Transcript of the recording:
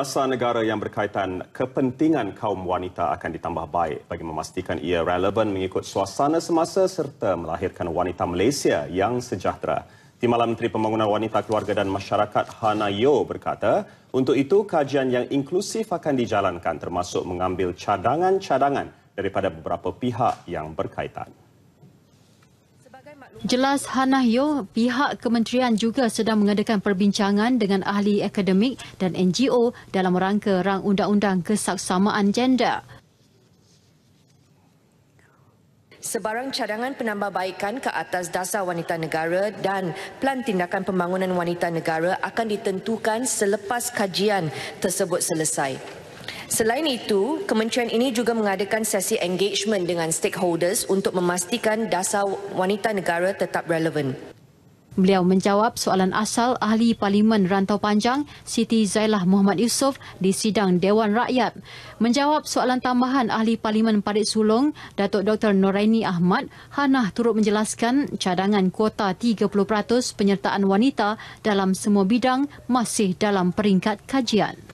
Dasar negara yang berkaitan kepentingan kaum wanita akan ditambah baik bagi memastikan ia relevan mengikut suasana semasa serta melahirkan wanita Malaysia yang sejahtera. Timbalan Menteri Pembangunan Wanita Keluarga dan Masyarakat Hana Yeo berkata, untuk itu kajian yang inklusif akan dijalankan termasuk mengambil cadangan-cadangan daripada beberapa pihak yang berkaitan. Jelas Hannah Yeo, pihak kementerian juga sedang mengadakan perbincangan dengan ahli akademik dan NGO dalam rangka rang undang-undang kesaksamaan gender. Sebarang cadangan penambahbaikan ke atas dasar wanita negara dan pelan tindakan pembangunan wanita negara akan ditentukan selepas kajian tersebut selesai. Selain itu, kementerian ini juga mengadakan sesi engagement dengan stakeholders untuk memastikan dasar wanita negara tetap relevan. Beliau menjawab soalan asal Ahli Parlimen Rantau Panjang Siti Zailah Muhammad Yusof di Sidang Dewan Rakyat. Menjawab soalan tambahan Ahli Parlimen Parit Sulong, Datuk Dr. Noraini Ahmad, Hanah turut menjelaskan cadangan kuota 30% penyertaan wanita dalam semua bidang masih dalam peringkat kajian.